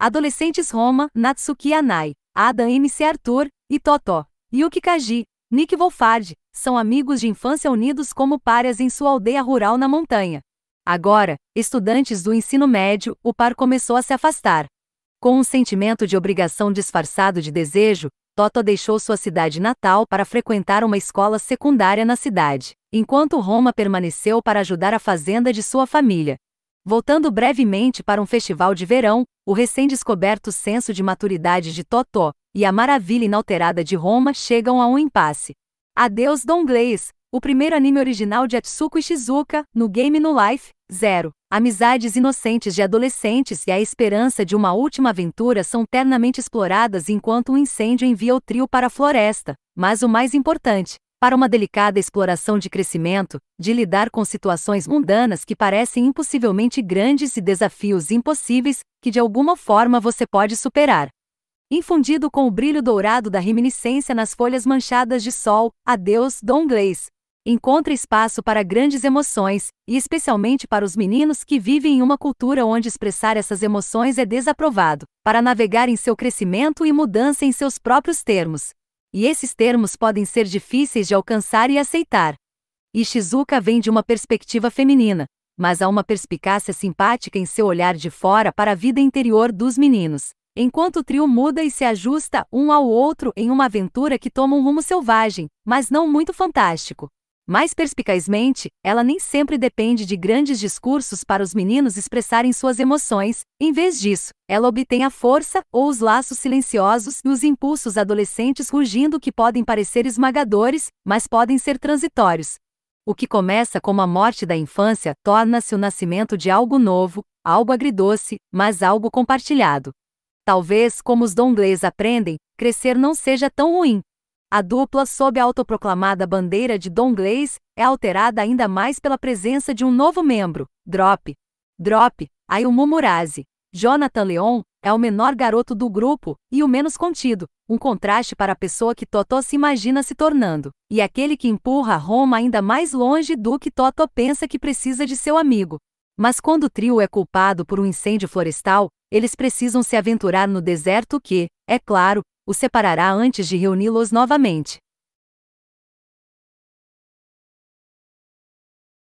Adolescentes Roma, Natsuki Anai, Adam MC Arthur e Totó. Yuki Kaji, Nick Wolfard, são amigos de infância unidos como párias em sua aldeia rural na montanha. Agora, estudantes do ensino médio, o par começou a se afastar. Com um sentimento de obrigação disfarçado de desejo, Toto deixou sua cidade natal para frequentar uma escola secundária na cidade, enquanto Roma permaneceu para ajudar a fazenda de sua família. Voltando brevemente para um festival de verão, o recém-descoberto senso de maturidade de Totó e a maravilha inalterada de Roma chegam a um impasse. Adeus Dom Glaze, o primeiro anime original de Atsuko Shizuka, no Game No Life, Zero. Amizades inocentes de adolescentes e a esperança de uma última aventura são ternamente exploradas enquanto um incêndio envia o trio para a floresta. Mas o mais importante, para uma delicada exploração de crescimento, de lidar com situações mundanas que parecem impossivelmente grandes e desafios impossíveis que de alguma forma você pode superar. Infundido com o brilho dourado da reminiscência nas folhas manchadas de sol, adeus, Dom Glaze. Encontra espaço para grandes emoções, e especialmente para os meninos que vivem em uma cultura onde expressar essas emoções é desaprovado, para navegar em seu crescimento e mudança em seus próprios termos. E esses termos podem ser difíceis de alcançar e aceitar. E Shizuka vem de uma perspectiva feminina, mas há uma perspicácia simpática em seu olhar de fora para a vida interior dos meninos, enquanto o trio muda e se ajusta um ao outro em uma aventura que toma um rumo selvagem, mas não muito fantástico. Mais perspicazmente, ela nem sempre depende de grandes discursos para os meninos expressarem suas emoções, em vez disso, ela obtém a força, ou os laços silenciosos e os impulsos adolescentes rugindo que podem parecer esmagadores, mas podem ser transitórios. O que começa como a morte da infância torna-se o nascimento de algo novo, algo agridoce, mas algo compartilhado. Talvez, como os donglês aprendem, crescer não seja tão ruim, a dupla, sob a autoproclamada bandeira de Don Glaze, é alterada ainda mais pela presença de um novo membro, Drop. Drop, Ayumu Murase, Jonathan Leon é o menor garoto do grupo e o menos contido, um contraste para a pessoa que Totó se imagina se tornando, e aquele que empurra Roma ainda mais longe do que Totó pensa que precisa de seu amigo. Mas quando o trio é culpado por um incêndio florestal, eles precisam se aventurar no deserto que, é claro, o separará antes de reuni-los novamente.